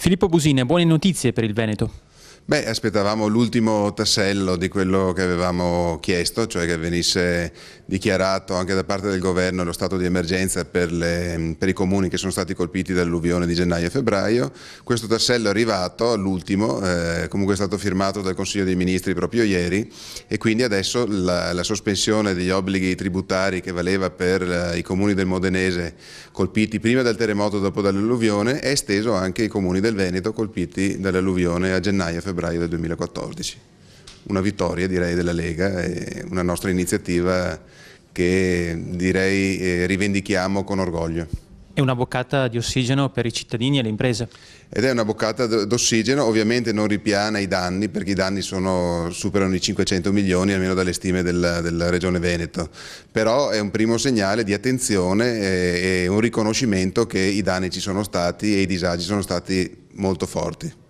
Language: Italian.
Filippo Busina, buone notizie per il Veneto. Beh, aspettavamo l'ultimo tassello di quello che avevamo chiesto, cioè che venisse dichiarato anche da parte del governo lo stato di emergenza per, le, per i comuni che sono stati colpiti dall'alluvione di gennaio e febbraio. Questo tassello è arrivato, l'ultimo, eh, comunque è stato firmato dal Consiglio dei Ministri proprio ieri e quindi adesso la, la sospensione degli obblighi tributari che valeva per eh, i comuni del Modenese colpiti prima dal terremoto e dopo dall'alluvione è esteso anche ai comuni del Veneto colpiti dall'alluvione a gennaio e febbraio febbraio del 2014. Una vittoria direi della Lega, una nostra iniziativa che direi eh, rivendichiamo con orgoglio. È una boccata di ossigeno per i cittadini e le imprese. Ed è una boccata d'ossigeno, ovviamente non ripiana i danni perché i danni sono, superano i 500 milioni almeno dalle stime della, della, Regione Veneto, però è un primo segnale di attenzione e, e un riconoscimento che i danni ci sono stati e i disagi sono stati molto forti.